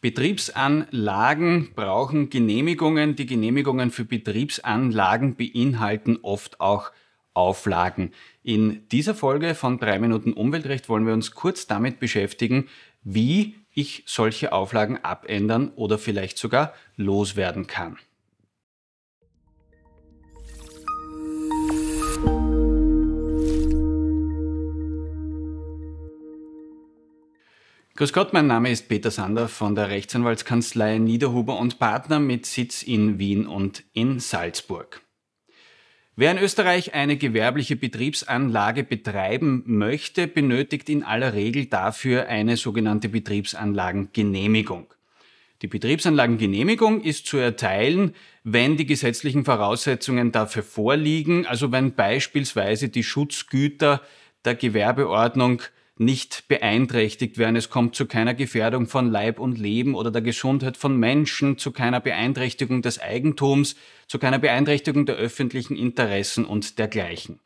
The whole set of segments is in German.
Betriebsanlagen brauchen Genehmigungen. Die Genehmigungen für Betriebsanlagen beinhalten oft auch Auflagen. In dieser Folge von 3 Minuten Umweltrecht wollen wir uns kurz damit beschäftigen, wie ich solche Auflagen abändern oder vielleicht sogar loswerden kann. Grüß Gott, mein Name ist Peter Sander von der Rechtsanwaltskanzlei Niederhuber und Partner mit Sitz in Wien und in Salzburg. Wer in Österreich eine gewerbliche Betriebsanlage betreiben möchte, benötigt in aller Regel dafür eine sogenannte Betriebsanlagengenehmigung. Die Betriebsanlagengenehmigung ist zu erteilen, wenn die gesetzlichen Voraussetzungen dafür vorliegen, also wenn beispielsweise die Schutzgüter der Gewerbeordnung nicht beeinträchtigt werden. Es kommt zu keiner Gefährdung von Leib und Leben oder der Gesundheit von Menschen, zu keiner Beeinträchtigung des Eigentums, zu keiner Beeinträchtigung der öffentlichen Interessen und dergleichen.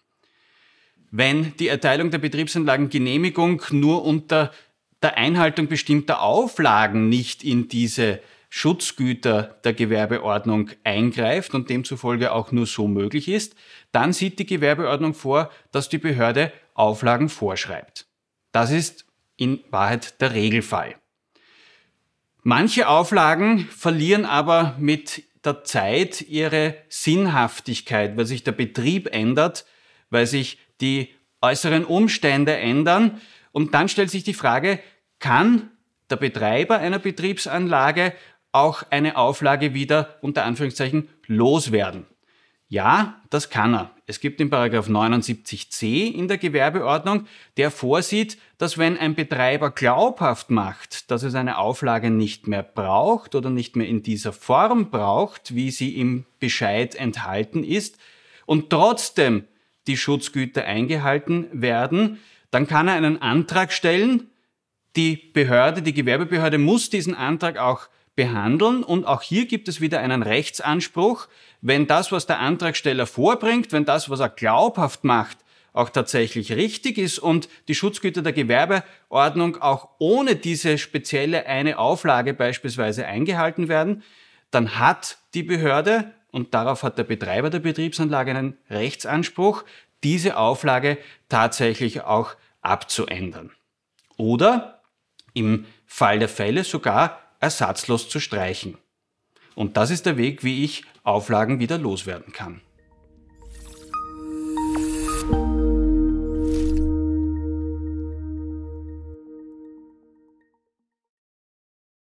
Wenn die Erteilung der Betriebsanlagengenehmigung nur unter der Einhaltung bestimmter Auflagen nicht in diese Schutzgüter der Gewerbeordnung eingreift und demzufolge auch nur so möglich ist, dann sieht die Gewerbeordnung vor, dass die Behörde Auflagen vorschreibt. Das ist in Wahrheit der Regelfall. Manche Auflagen verlieren aber mit der Zeit ihre Sinnhaftigkeit, weil sich der Betrieb ändert, weil sich die äußeren Umstände ändern. Und dann stellt sich die Frage, kann der Betreiber einer Betriebsanlage auch eine Auflage wieder unter Anführungszeichen loswerden? Ja, das kann er. Es gibt den Paragraph 79c in der Gewerbeordnung, der vorsieht, dass wenn ein Betreiber glaubhaft macht, dass es eine Auflage nicht mehr braucht oder nicht mehr in dieser Form braucht, wie sie im Bescheid enthalten ist, und trotzdem die Schutzgüter eingehalten werden, dann kann er einen Antrag stellen. Die Behörde, die Gewerbebehörde muss diesen Antrag auch behandeln. Und auch hier gibt es wieder einen Rechtsanspruch, wenn das, was der Antragsteller vorbringt, wenn das, was er glaubhaft macht, auch tatsächlich richtig ist und die Schutzgüter der Gewerbeordnung auch ohne diese spezielle eine Auflage beispielsweise eingehalten werden, dann hat die Behörde, und darauf hat der Betreiber der Betriebsanlage einen Rechtsanspruch, diese Auflage tatsächlich auch abzuändern. Oder im Fall der Fälle sogar ersatzlos zu streichen. Und das ist der Weg, wie ich Auflagen wieder loswerden kann.